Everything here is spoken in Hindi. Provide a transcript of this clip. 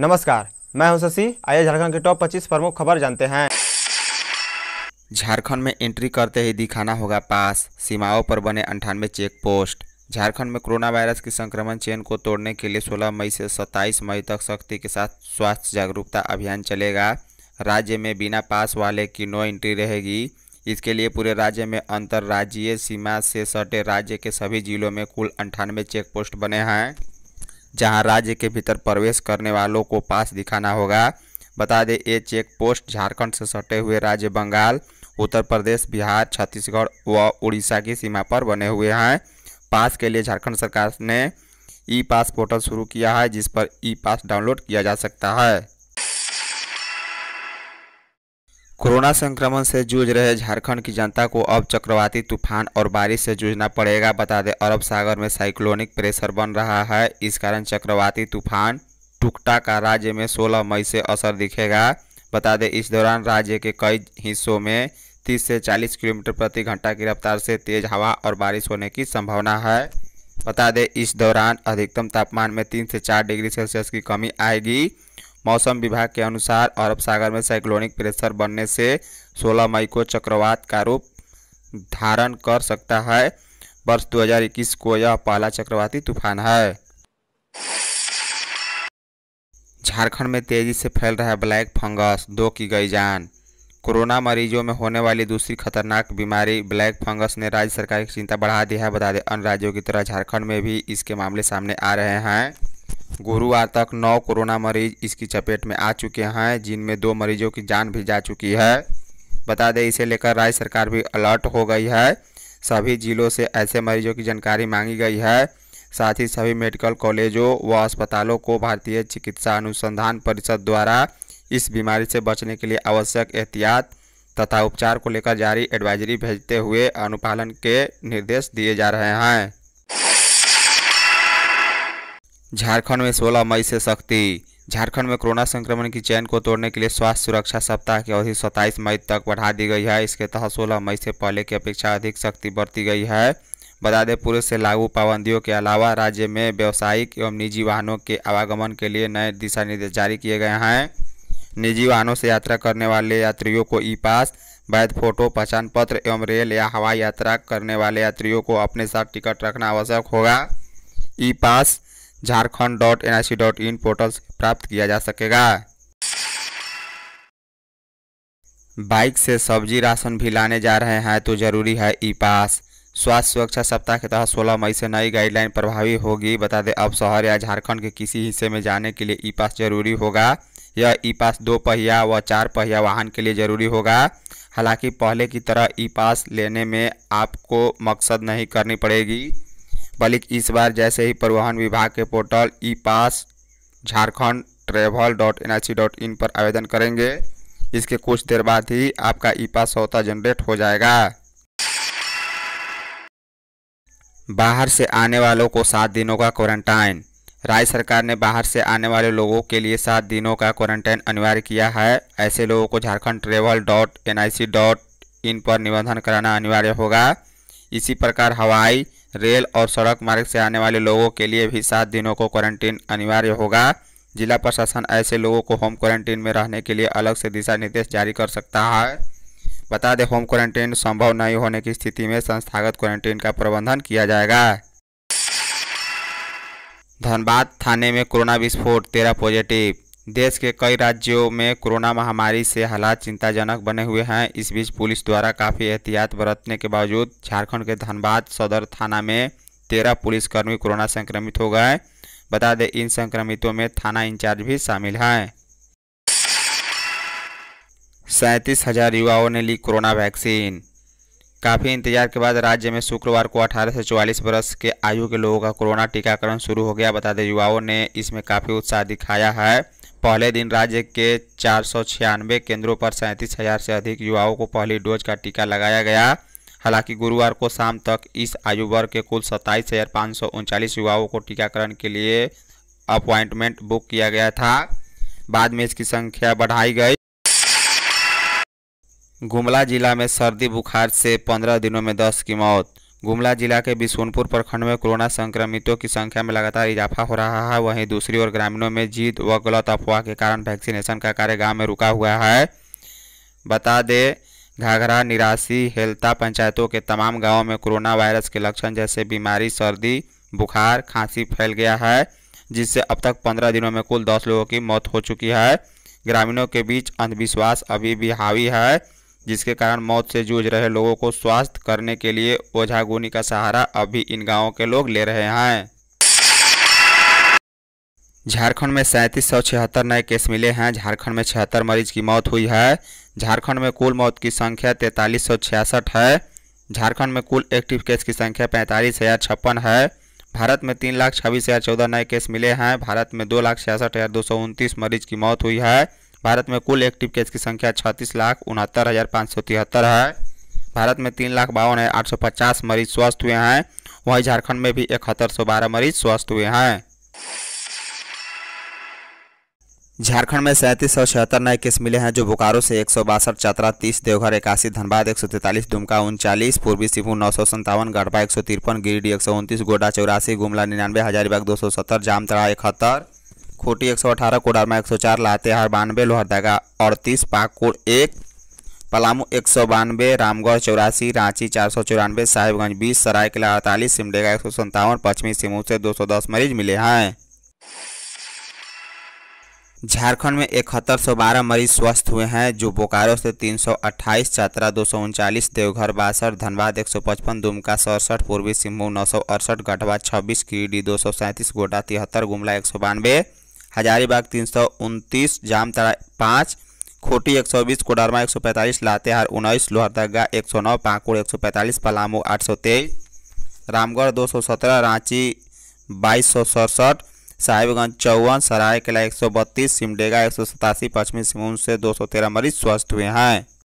नमस्कार मैं हूं शशि आइए झारखंड के टॉप 25 प्रमुख खबर जानते हैं झारखंड में एंट्री करते ही दिखाना होगा पास सीमाओं पर बने अंठानवे चेक पोस्ट झारखंड में कोरोना वायरस की संक्रमण चेन को तोड़ने के लिए 16 मई से 27 मई तक सख्ती के साथ स्वास्थ्य जागरूकता अभियान चलेगा राज्य में बिना पास वाले की नो एंट्री रहेगी इसके लिए पूरे राज्य में अंतर्राज्यीय सीमा से सटे राज्य के सभी जिलों में कुल अंठानवे चेक पोस्ट बने हैं जहां राज्य के भीतर प्रवेश करने वालों को पास दिखाना होगा बता दें ये चेक पोस्ट झारखंड से सटे हुए राज्य बंगाल उत्तर प्रदेश बिहार छत्तीसगढ़ व उड़ीसा की सीमा पर बने हुए हैं पास के लिए झारखंड सरकार ने ई पास पोर्टल शुरू किया है जिस पर ई पास डाउनलोड किया जा सकता है कोरोना संक्रमण से जूझ रहे झारखंड की जनता को अब चक्रवाती तूफान और बारिश से जूझना पड़ेगा बता दें अरब सागर में साइक्लोनिक प्रेशर बन रहा है इस कारण चक्रवाती तूफान टुकटा का राज्य में 16 मई से असर दिखेगा बता दें इस दौरान राज्य के कई हिस्सों में 30 से 40 किलोमीटर प्रति घंटा की रफ्तार से तेज हवा और बारिश होने की संभावना है बता दें इस दौरान अधिकतम तापमान में तीन से चार डिग्री सेल्सियस की कमी आएगी मौसम विभाग के अनुसार अरब सागर में साइक्लोनिक प्रेशर बनने से 16 मई को चक्रवात का रूप धारण कर सकता है वर्ष 2021 को यह पहला चक्रवाती तूफान है झारखंड में तेजी से फैल रहा ब्लैक फंगस दो की गई जान कोरोना मरीजों में होने वाली दूसरी खतरनाक बीमारी ब्लैक फंगस ने राज्य सरकार की चिंता बढ़ा दी है बता दें अन्य राज्यों की तरह झारखंड में भी इसके मामले सामने आ रहे हैं गुरुवार तक नौ कोरोना मरीज इसकी चपेट में आ चुके हैं जिनमें दो मरीजों की जान भी जा चुकी है बता दें इसे लेकर राज्य सरकार भी अलर्ट हो गई है सभी जिलों से ऐसे मरीजों की जानकारी मांगी गई है साथ ही सभी मेडिकल कॉलेजों व अस्पतालों को भारतीय चिकित्सा अनुसंधान परिषद द्वारा इस बीमारी से बचने के लिए आवश्यक एहतियात तथा उपचार को लेकर जारी एडवाइजरी भेजते हुए अनुपालन के निर्देश दिए जा रहे हैं झारखंड में 16 मई से सख्ती झारखंड में कोरोना संक्रमण की चैन को तोड़ने के लिए स्वास्थ्य सुरक्षा सप्ताह की अवधि 27 मई तक बढ़ा दी गई है इसके तहत 16 मई से पहले की अपेक्षा अधिक सख्ती बरती गई है बता दें पूर्व से लागू पाबंदियों के अलावा राज्य में व्यावसायिक एवं निजी वाहनों के आवागमन के लिए नए दिशा निर्देश जारी किए गए हैं निजी वाहनों से यात्रा करने वाले यात्रियों को ई पास वैध फोटो पहचान पत्र एवं रेल या हवाई यात्रा करने वाले यात्रियों को अपने साथ टिकट रखना आवश्यक होगा e pass Jharkhand dot N I C dot in portal से प्राप्त किया जा सकेगा बाइक से सब्जी राशन भी लाने जा रहे हैं तो जरूरी है ई पास स्वास्थ्य सुरक्षा सप्ताह के तहत 16 मई से नई गाइडलाइन प्रभावी होगी बता दें अब शहर या झारखंड के किसी हिस्से में जाने के लिए ई पास जरूरी होगा यह ई पास दो पहिया व चार पहिया वाहन के लिए जरूरी होगा हालांकि पहले की तरह ई पास लेने में आपको मकसद नहीं करनी पड़ेगी बल्कि इस बार जैसे ही परिवहन विभाग के portal e pass Jharkhand travel dot N I dot in पर आवेदन करेंगे इसके कुछ देर बाद ही आपका ई पास सौता जनरेट हो जाएगा बाहर से आने वालों को सात दिनों का क्वारंटाइन राज्य सरकार ने बाहर से आने वाले लोगों के लिए सात दिनों का क्वारंटाइन अनिवार्य किया है ऐसे लोगों को Jharkhand travel dot N I C dot in पर निबंधन कराना अनिवार्य होगा इसी प्रकार हवाई रेल और सड़क मार्ग से आने वाले लोगों के लिए भी सात दिनों को क्वारंटीन अनिवार्य होगा जिला प्रशासन ऐसे लोगों को होम क्वारंटीन में रहने के लिए अलग से दिशा निर्देश जारी कर सकता है बता दें होम क्वारंटीन संभव नहीं होने की स्थिति में संस्थागत क्वारंटीन का प्रबंधन किया जाएगा धनबाद थाने में कोरोना विस्फोट तेरह पॉजिटिव देश के कई राज्यों में कोरोना महामारी से हालात चिंताजनक बने हुए हैं इस बीच पुलिस द्वारा काफ़ी एहतियात बरतने के बावजूद झारखंड के धनबाद सदर थाना में तेरह पुलिसकर्मी कोरोना संक्रमित हो गए बता दें इन संक्रमितों में थाना इंचार्ज भी शामिल हैं सैंतीस हजार युवाओं ने ली कोरोना वैक्सीन काफ़ी इंतजार के बाद राज्य में शुक्रवार को 18 से 44 वर्ष के आयु के लोगों का कोरोना टीकाकरण शुरू हो गया बता दें युवाओं ने इसमें काफ़ी उत्साह दिखाया है पहले दिन राज्य के चार केंद्रों पर सैंतीस हजार से अधिक युवाओं को पहली डोज का टीका लगाया गया हालांकि गुरुवार को शाम तक इस आयु वर्ग के कुल सत्ताईस हजार पाँच सौ उनचालीस युवाओं को टीकाकरण के लिए अपॉइंटमेंट बुक किया गया था बाद में इसकी संख्या बढ़ाई गई गुमला जिला में सर्दी बुखार से पंद्रह दिनों में दस की मौत गुमला जिला के बिशुनपुर प्रखंड में कोरोना संक्रमितों की संख्या में लगातार इजाफा हो रहा है वहीं दूसरी ओर ग्रामीणों में जीत व गलत अफवाह के कारण वैक्सीनेशन का कार्य गांव में रुका हुआ है बता दें घाघरा निरासी हेल्ता पंचायतों के तमाम गाँव में कोरोना वायरस के लक्षण जैसे बीमारी सर्दी बुखार खांसी फैल गया है जिससे अब तक पंद्रह दिनों में कुल दस लोगों की मौत हो चुकी है ग्रामीणों के बीच अंधविश्वास अभी भी हावी है जिसके कारण मौत से जूझ रहे लोगों को स्वास्थ्य करने के लिए ओझागुनी का सहारा अभी इन गांवों के लोग ले रहे हैं झारखंड में सैंतीस सौ छिहत्तर नए केस मिले हैं झारखंड में छिहत्तर मरीज की मौत हुई है झारखंड में कुल मौत की संख्या तैंतालीस सौ छियासठ है झारखंड में कुल एक्टिव केस की संख्या पैंतालीस हज़ार छप्पन है भारत में तीन लाख छब्बीस हज़ार चौदह नए केस मिले हैं भारत में दो लाख छियासठ हज़ार दो सौ उनतीस मरीज की मौत हुई है भारत में कुल एक्टिव केस की संख्या छत्तीस लाख उनहत्तर हज़ार पाँच सौ तिहत्तर है भारत में तीन लाख बावन हजार आठ सौ पचास मरीज स्वस्थ हुए हैं वहीं झारखंड में भी इकहत्तर सौ बारह मरीज स्वस्थ हुए हैं झारखंड में सैंतीस सौ छिहत्तर नए केस मिले हैं जो बोकारो से एक सौ बासठ चतरा तीस देवघर इक्यासी धनबाद एक सौ तैंतालीस दुमका उनचालीस पूर्वी सिंहभूम नौ सौ संतावन गढ़वा एक सौ तिरपन गिरिडीह एक सौ उनतीस गोडा चौरासी गुमला निन्यानवे हजारीबाग दो सौ सत्तर जामतरा इकहत्तर खूटी एक सौ अठारह कोडरमा एक सौ चार लातेहार बानवे लोहरदगा अड़तीस पाकुड़ एक पलामू एक सौ बानवे रामगढ़ चौरासी रांची चार सौ चौरानवे साहिबगंज बीस सरायकला अड़तालीस सिमडेगा एक सौ संतावन पश्चिमी सिंहू से दो सौ दस मरीज मिले हैं झारखंड में इकहत्तर सौ बारह मरीज स्वस्थ हुए हैं जो बोकारो से तीन सौ अट्ठाईस चतरा दो सौ उनचालीस देवघर बासठ धनबाद एक सौ पचपन दुमका सड़सठ पूर्वी सिंहभूम नौ सौ अड़सठ गढ़वा छब्बीस गिरिडीह दो सौ सैंतीस गोडा तिहत्तर गुमला एक सौ बानवे हजारीबाग तीन सौ उनतीस जामतरा पाँच खोटी बीस कोडरमा पैंतालीस लातेहार उन्नीस लोहरदगा नौ पाकुड़ एक सौ पैंतालीस पलामू आठ सौ तेईस रामगढ़ दो सौ सत्रह रांची बाईस सौ सड़सठ साहिबगंज चौवन सरायकला एक सौ बत्तीस सिमडेगा एक सौ सतासी पश्चिमी सिंहभूम से दो सौ तेरह मरीज स्वस्थ हुए हैं